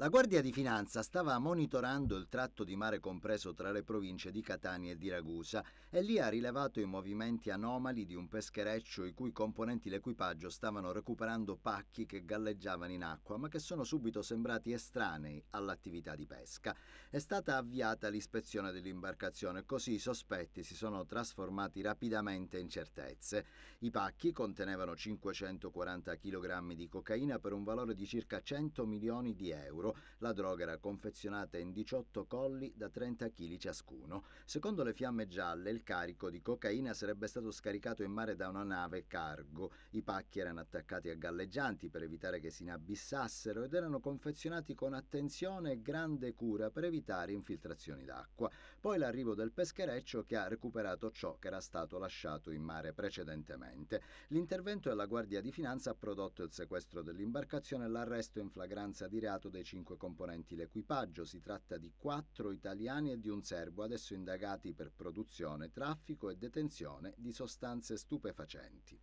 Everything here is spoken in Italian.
La Guardia di Finanza stava monitorando il tratto di mare compreso tra le province di Catania e di Ragusa e lì ha rilevato i movimenti anomali di un peschereccio i cui componenti l'equipaggio stavano recuperando pacchi che galleggiavano in acqua ma che sono subito sembrati estranei all'attività di pesca. È stata avviata l'ispezione dell'imbarcazione così i sospetti si sono trasformati rapidamente in certezze. I pacchi contenevano 540 kg di cocaina per un valore di circa 100 milioni di euro euro. La droga era confezionata in 18 colli da 30 kg ciascuno. Secondo le fiamme gialle, il carico di cocaina sarebbe stato scaricato in mare da una nave cargo. I pacchi erano attaccati a galleggianti per evitare che si inabissassero ed erano confezionati con attenzione e grande cura per evitare infiltrazioni d'acqua. Poi l'arrivo del peschereccio che ha recuperato ciò che era stato lasciato in mare precedentemente. L'intervento della Guardia di Finanza ha prodotto il sequestro dell'imbarcazione e l'arresto in flagranza di reato dei 5 cinque componenti l'equipaggio. Si tratta di quattro italiani e di un serbo adesso indagati per produzione, traffico e detenzione di sostanze stupefacenti.